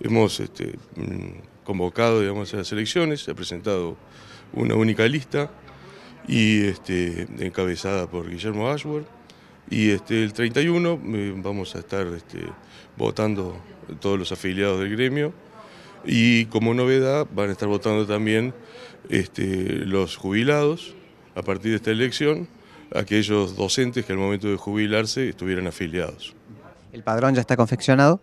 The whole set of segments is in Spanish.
Hemos este, mm, convocado digamos, a las elecciones, se ha presentado una única lista y este, encabezada por Guillermo Ashworth. Y este, el 31 eh, vamos a estar votando todos los afiliados del gremio y como novedad van a estar votando también los jubilados a partir de esta elección, aquellos docentes que al momento de jubilarse estuvieran afiliados. ¿El padrón ya está confeccionado?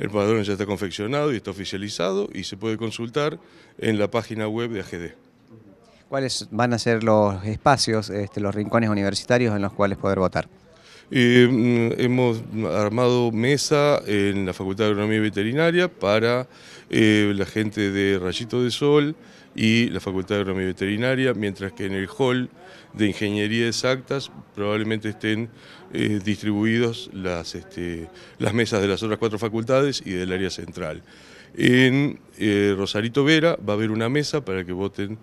El padrón ya está confeccionado y está oficializado y se puede consultar en la página web de AGD. ¿Cuáles van a ser los espacios, este, los rincones universitarios en los cuales poder votar? Eh, mm, hemos armado mesa en la Facultad de Agronomía Veterinaria para eh, la gente de Rayito de Sol y la Facultad de Agronomía Veterinaria, mientras que en el hall de Ingeniería Exactas probablemente estén eh, distribuidas las, este, las mesas de las otras cuatro facultades y del área central. En eh, Rosarito Vera va a haber una mesa para que voten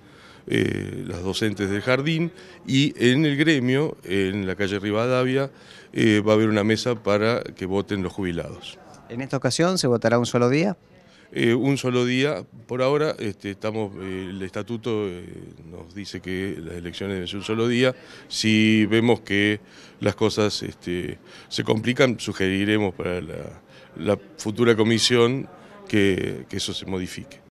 eh, las docentes del jardín, y en el gremio, en la calle Rivadavia, eh, va a haber una mesa para que voten los jubilados. ¿En esta ocasión se votará un solo día? Eh, un solo día. Por ahora, este, estamos, el estatuto nos dice que las elecciones es un solo día. Si vemos que las cosas este, se complican, sugeriremos para la, futura comisión que eso se modifique.